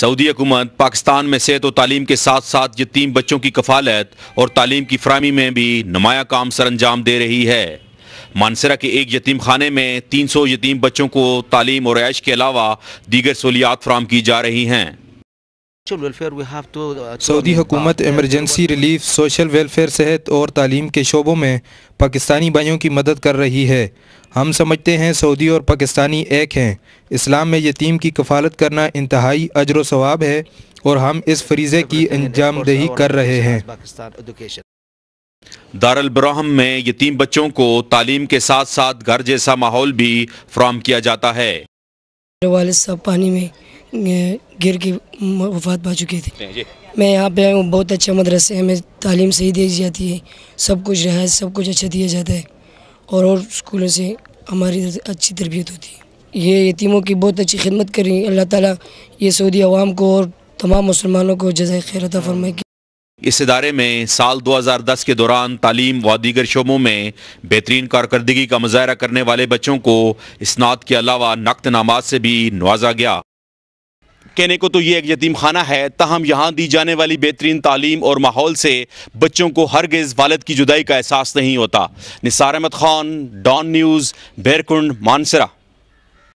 Saudi हुकूमत पाकिस्तान में सेहत और तालीम के साथ साथ यतीम बच्चों की कफालत और तालीम की फरहमी में भी नुमाया काम सर अंजाम दे रही है मानसरा के एक यतीम खाने में तीन सौ यतीम बच्चों को तालीम और रैश के अलावा दीगर सहूलियात फ्राहम की जा रही हैं Uh, सऊदी हुकूमत इमरजेंसी रिलीफ सोशल वेलफेयर सेहत और तालीम के शोबों में पाकिस्तानी भाइयों की मदद कर रही है हम समझते हैं सऊदी और पाकिस्तानी एक हैं इस्लाम में यतीम की कफालत करना इंतहाई अजर सवाब है और हम इस फरीज़े की अंजामदही कर रहे हैं दारुल में यतीम बच्चों को तालीम के साथ साथ घर जैसा माहौल भी फ्राहम किया जाता है वाले साहब पानी में गिर की वफात पा चुकी थी मैं यहाँ पे आया हूँ बहुत अच्छा मदरसे हमें तालीम सही दी जाती है सब कुछ रहा सब कुछ अच्छा दिया जाता है और और स्कूलों से हमारी अच्छी तरबियत होती है ये यतीमों की बहुत अच्छी खिदमत करी अल्लाह ताला ये सऊदी आवाम को और तमाम मुसलमानों को जजाय खैरता फरमाए इस इदारे में साल 2010 के दौरान तालीम व दीगर शोबों में बेहतरीन कारकर्दगी का मुजाहरा करने वाले बच्चों को इस्नात के अलावा नकद नामाज से भी नवाजा गया कहने को तो ये एक यतीम खाना है तहम यहाँ दी जाने वाली बेहतरीन तालीम और माहौल से बच्चों को हरगज़ वालद की जुदाई का एहसास नहीं होता निसार अहमद खान डॉन न्यूज़ बैरकुंड मानसरा